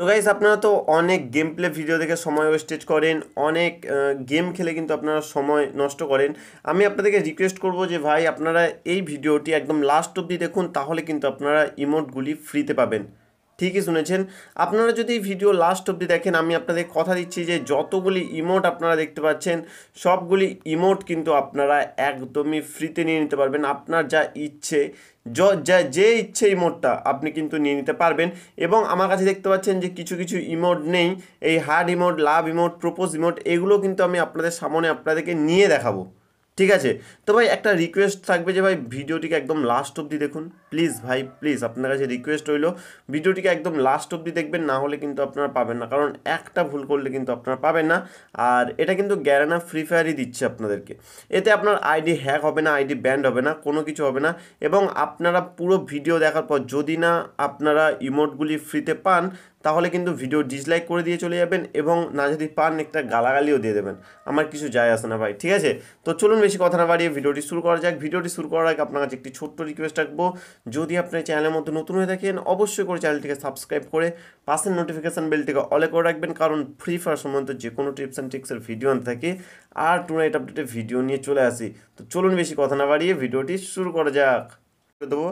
তো গাইজ আপনারা তো অনেক গেম প্লে ভিডিও দেখে সময় ওয়েস্টেজ করেন অনেক গেম খেলে কিন্তু আপনারা সময় নষ্ট করেন আমি আপনাদেরকে রিকোয়েস্ট করব যে ভাই আপনারা এই ভিডিওটি একদম লাস্ট অবধি দেখুন তাহলে কিন্তু আপনারা ইমোটগুলি ফ্রিতে পাবেন ঠিকই শুনেছেন আপনারা যদি ভিডিও লাস্ট অবধি দেখেন আমি আপনাদের কথা দিচ্ছি যে যতগুলি ইমোট আপনারা দেখতে পাচ্ছেন সবগুলি ইমোট কিন্তু আপনারা একদমই ফ্রিতে নিয়ে নিতে পারবেন আপনার যা ইচ্ছে যা যে ইচ্ছে ইমোটটা আপনি কিন্তু নিয়ে নিতে পারবেন এবং আমার কাছে দেখতে পাচ্ছেন যে কিছু কিছু ইমোট নেই এই heart emote love emote propose emote এগুলো কিন্তু আমি আপনাদের সামনে আপনাদেরকে নিয়ে দেখাবো ঠিক আছে তো ভাই একটা রিকোয়েস্ট থাকবে যে ভাই ভিডিওটিকে একদম লাস্ট অবধি দেখুন প্লিজ ভাই প্লিজ আপনার কাছে রিকোয়েস্ট রইল ভিডিওটিকে একদম লাস্ট অবধি দেখবেন না হলে কিন্তু আপনারা পাবেন না কারণ একটা ভুল করলে কিন্তু আপনারা পাবেন না আর এটা কিন্তু গ্যারানা ফ্রি ফায়ারই দিচ্ছে আপনাদেরকে এতে আপনার আইডি হ্যাক হবে না আইডি ব্যান্ড হবে না কোনো কিছু হবে না এবং আপনারা পুরো ভিডিও দেখার পর যদি না আপনারা ইমোটগুলি ফ্রিতে পান তাহলে কিন্তু ভিডিও ডিসলাইক করে দিয়ে চলে যাবেন এবং না যদি পান একটা গালাগালিও দিয়ে দেবেন আমার কিছু যায় আসে না ভাই ঠিক আছে তো চলুন বেশি কথা না বাড়িয়ে ভিডিওটি শুরু করা যাক ভিডিওটি শুরু করার আগে আপনার কাছে একটি ছোট্ট রিকোয়েস্ট রাখবো যদি আপনার চ্যানেলের মধ্যে নতুন হয়ে থাকেন অবশ্যই করে চ্যানেলটিকে সাবস্ক্রাইব করে পাশের নোটিফিকেশান বেলটিকে অলে করে রাখবেন কারণ ফ্রি ফায়ার সম্বন্ধে যে কোনো টিপস অ্যান্ড ট্রিক্সের ভিডিও আনতে থাকি আর টুনাইট আপডেটে ভিডিও নিয়ে চলে আসি তো চলুন বেশি কথা না বাড়িয়ে ভিডিওটি শুরু করা যাক দেবো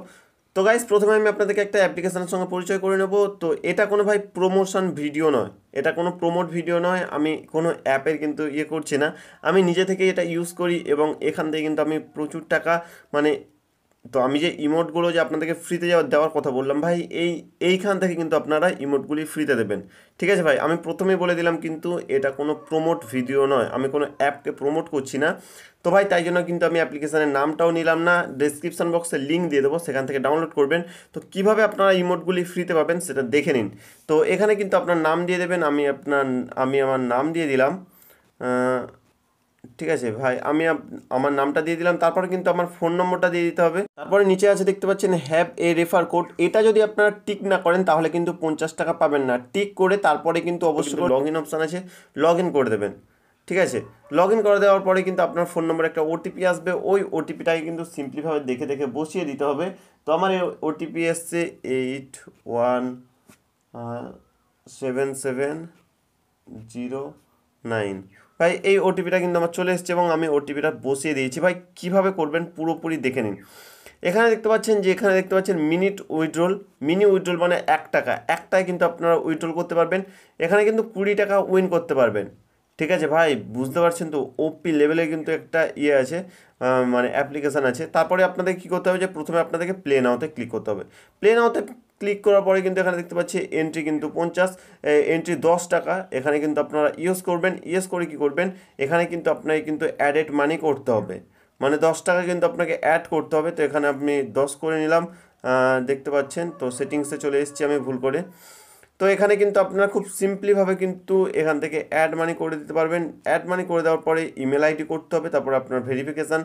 তো গাইজ প্রথমে আমি আপনাদেরকে একটা অ্যাপ্লিকেশানের সঙ্গে পরিচয় করে নেব তো এটা কোনো ভাই প্রমোশন ভিডিও নয় এটা কোনো প্রমোট ভিডিও নয় আমি কোনো অ্যাপের কিন্তু ইয়ে করছি না আমি নিজে থেকে এটা ইউজ করি এবং এখান থেকে কিন্তু আমি প্রচুর টাকা মানে তো আমি যে ইমোটগুলো যে আপনাদেরকে ফ্রিতে যাওয়ার দেওয়ার কথা বললাম ভাই এই এইখান থেকে কিন্তু আপনারা ইমোটগুলি ফ্রিতে দেবেন ঠিক আছে ভাই আমি প্রথমেই বলে দিলাম কিন্তু এটা কোনো প্রমোট ভিডিও নয় আমি কোনো অ্যাপকে প্রমোট করছি না তো ভাই তাই জন্য কিন্তু আমি অ্যাপ্লিকেশানের নামটাও নিলাম না ডিসক্রিপশান বক্সে লিঙ্ক দিয়ে দেবো সেখান থেকে ডাউনলোড করবেন তো কিভাবে আপনারা ইমোটগুলি ফ্রিতে পাবেন সেটা দেখে নিন তো এখানে কিন্তু আপনার নাম দিয়ে দেবেন আমি আপনার আমি আমার নাম দিয়ে দিলাম ঠিক আছে ভাই আমি আমার নামটা দিয়ে দিলাম তারপরে কিন্তু আমার ফোন নম্বরটা দিয়ে দিতে হবে তারপরে নিচে আছে দেখতে পাচ্ছেন হ্যাভ এ রেফার কোড এটা যদি আপনারা টিক না করেন তাহলে কিন্তু পঞ্চাশ টাকা পাবেন না টিক করে তারপরে কিন্তু অবশ্যই লগ ইন অপশান আছে লগ ইন করে দেবেন ঠিক আছে লগ ইন করে দেওয়ার পরে কিন্তু আপনার ফোন নম্বরে একটা ওটিপি আসবে ওই ওটিপিটাকে কিন্তু সিম্পলিভাবে দেখে দেখে বসিয়ে দিতে হবে তো আমার এই ওটিপি এসছে eight one seven seven zero nine ভাই এই ওটিপিটা কিন্তু আমার চলে এসেছে এবং আমি ওটিপিটা বসিয়ে দিয়েছি ভাই কিভাবে করবেন পুরোপুরি দেখে নিন এখানে দেখতে পাচ্ছেন যে এখানে দেখতে পাচ্ছেন মিনিট উইড্রোল মিনি উইড্রোল মানে এক টাকা এক কিন্তু আপনারা উইড্রোল করতে পারবেন এখানে কিন্তু কুড়ি টাকা উইন করতে পারবেন ঠিক আছে ভাই বুঝতে পারছেন তো ওপি লেভেলে কিন্তু একটা ইয়ে আছে মানে অ্যাপ্লিকেশান আছে তারপরে আপনাদের কী করতে হবে যে প্রথমে আপনাদেরকে প্লেন নাওতে ক্লিক করতে হবে প্লেন নাওতে ক্লিক করার পরে কিন্তু এখানে দেখতে পাচ্ছি এন্ট্রি কিন্তু পঞ্চাশ এন্ট্রি দশ টাকা এখানে কিন্তু আপনারা ইউজ করবেন ইউজ করে কি করবেন এখানে কিন্তু আপনাকে কিন্তু অ্যাডেড মানি করতে হবে মানে দশ টাকা কিন্তু আপনাকে অ্যাড করতে হবে তো এখানে আপনি দশ করে নিলাম দেখতে পাচ্ছেন তো সেটিংসে চলে এসেছি আমি ভুল করে তো এখানে কিন্তু আপনারা খুব সিম্পলিভাবে কিন্তু এখান থেকে অ্যাড মানি করে দিতে পারবেন অ্যাড মানি করে দেওয়ার পরে ইমেল আইডি করতে হবে তারপরে আপনার ভেরিফিকেশান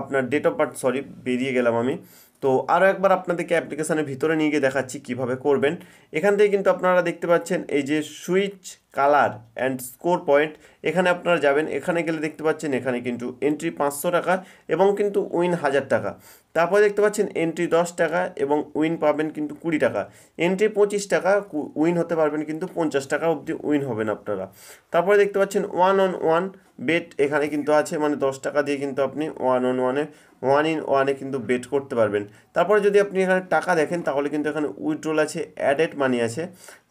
আপনার ডেট অফ বার্থ সরি বেরিয়ে গেলাম আমি তো আরও একবার আপনাদেরকে অ্যাপ্লিকেশানের ভিতরে নিয়ে গিয়ে দেখাচ্ছি কীভাবে করবেন এখান থেকে কিন্তু আপনারা দেখতে পাচ্ছেন এই যে switch colour and score point এখানে আপনারা যাবেন এখানে গেলে দেখতে পাচ্ছেন এখানে কিন্তু এন্ট্রি পাঁচশো টাকা এবং কিন্তু উইন হাজার টাকা তারপরে দেখতে পাচ্ছেন এন্ট্রি দশ টাকা এবং উইন পাবেন কিন্তু কুড়ি টাকা এন্ট্রি পঁচিশ টাকা উইন হতে পারবেন কিন্তু পঞ্চাশ টাকা অবধি উইন হবেন আপনারা তারপরে দেখতে পাচ্ছেন ওয়ান অন ওয়ান বেট এখানে কিন্তু আছে মানে দশ টাকা দিয়ে কিন্তু আপনি ওয়ান অন ওয়ানে ওয়ান ইন ওয়ানে কিন্তু বেট করতে পারবেন তারপরে যদি আপনি এখানে টাকা দেখেন তাহলে কিন্তু এখানে উইড্রোল আছে অ্যাডেড মানি আছে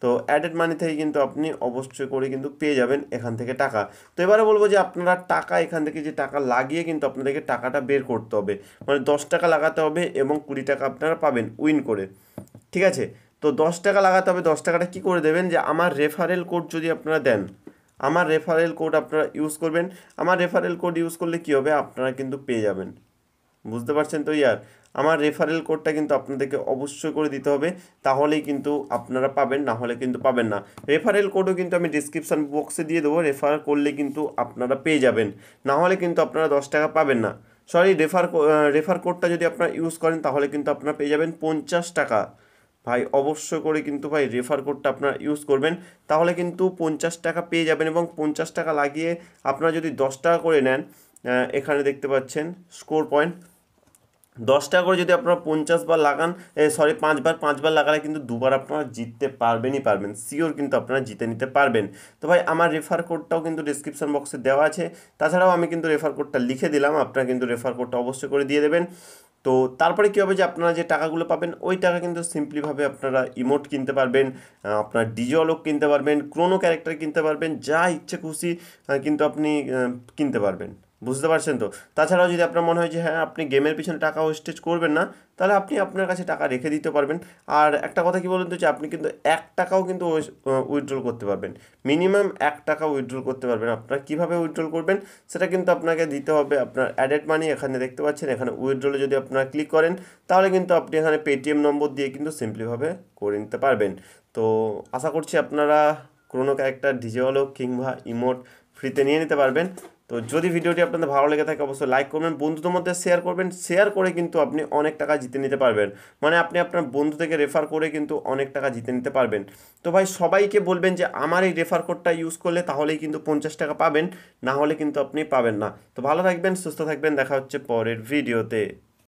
তো অ্যাডেড মানি থেকে কিন্তু আপনি অবশ্যই করে কিন্তু পেয়ে যাবেন এখান থেকে টাকা তো এবারে বলবো যে আপনারা টাকা এখান থেকে যে টাকা লাগিয়ে কিন্তু আপনাদেরকে টাকাটা বের করতে হবে মানে দশ টাকা লাগাতে হবে এবং কুড়ি টাকা আপনারা পাবেন উইন করে ঠিক আছে তো দশ টাকা লাগাতে হবে দশ টাকাটা কি করে দেবেন যে আমার রেফারেল কোড যদি আপনারা দেন আমার রেফারেল কোড আপনারা ইউজ করবেন আমার রেফারেল কোড ইউজ করলে কী হবে আপনারা কিন্তু পেয়ে যাবেন বুঝতে পারছেন তো ইয়ার আমার রেফারেল কোডটা কিন্তু আপনাদেরকে অবশ্যই করে দিতে হবে তাহলেই কিন্তু আপনারা পাবেন না হলে কিন্তু পাবেন না রেফারেল কোডও কিন্তু আমি ডিসক্রিপশান বক্সে দিয়ে দেবো রেফার করলে কিন্তু আপনারা পেয়ে যাবেন না হলে কিন্তু আপনারা দশ টাকা পাবেন না সরি রেফার রেফার কোডটা যদি আপনারা ইউজ করেন তাহলে কিন্তু আপনারা পেয়ে যাবেন পঞ্চাশ টাকা ভাই অবশ্যই করে কিন্তু ভাই রেফার কোডটা আপনারা ইউজ করবেন তাহলে কিন্তু পঞ্চাশ টাকা পেয়ে যাবেন এবং পঞ্চাশ টাকা লাগিয়ে আপনারা যদি দশ টাকা করে নেন এখানে দেখতে পাচ্ছেন স্কোর পয়েন্ট দশ টাকা করে যদি আপনারা পঞ্চাশ বার লাগান সরি পাঁচবার পাঁচবার লাগালে কিন্তু দুবার আপনারা জিততে পারবেনই পারবেন শিওর কিন্তু আপনারা জিতে নিতে পারবেন তো ভাই আমার রেফার কোডটাও কিন্তু ডিসক্রিপশন বক্সে দেওয়া আছে তাছাড়াও আমি কিন্তু রেফার কোডটা লিখে দিলাম আপনারা কিন্তু রেফার কোডটা অবশ্যই করে দিয়ে দেবেন তো তারপরে কী হবে যে আপনারা যে টাকাগুলো পাবেন ওই টাকা কিন্তু সিম্পলিভাবে আপনারা ইমোট কিনতে পারবেন আপনার ডিজলক কিনতে পারবেন ক্রোনো ক্যারেক্টার কিনতে পারবেন যা ইচ্ছে খুশি কিন্তু আপনি কিনতে পারবেন বুঝতে পারছেন তো তাছাড়াও যদি আপনার মনে হয় যে হ্যাঁ আপনি গেমের পিছনে টাকা ওয়েস্টেজ করবেন না তাহলে আপনি আপনার কাছে টাকা রেখে দিতে পারবেন আর একটা কথা কি বলুন তো যে আপনি কিন্তু এক টাকাও কিন্তু উইথড্রল করতে পারবেন মিনিমাম এক টাকা উইথড্রল করতে পারবেন আপনারা কীভাবে উইথড্রল করবেন সেটা কিন্তু আপনাকে দিতে হবে আপনার অ্যাডেড মানি এখানে দেখতে পাচ্ছেন এখানে উইথড্রলে যদি আপনারা ক্লিক করেন তাহলে কিন্তু আপনি এখানে পেটিএম নম্বর দিয়ে কিন্তু সিম্পলিভাবে করে নিতে পারবেন তো আশা করছি আপনারা কোনো ক্যারেক্টার ডিজে কিংবা ইমোট ফ্রিতে নিয়ে নিতে পারবেন তো যদি ভিডিওটি আপনাদের ভালো লেগে থাকে অবশ্যই লাইক করবেন বন্ধুদের মধ্যে শেয়ার করবেন শেয়ার করে কিন্তু আপনি অনেক টাকা জিতে নিতে পারবেন মানে আপনি আপনার বন্ধু থেকে রেফার করে কিন্তু অনেক টাকা জিতে নিতে পারবেন তো ভাই সবাইকে বলবেন যে আমার এই রেফার কোডটা ইউজ করলে তাহলেই কিন্তু পঞ্চাশ টাকা পাবেন না হলে কিন্তু আপনি পাবেন না তো ভালো থাকবেন সুস্থ থাকবেন দেখা হচ্ছে পরের ভিডিওতে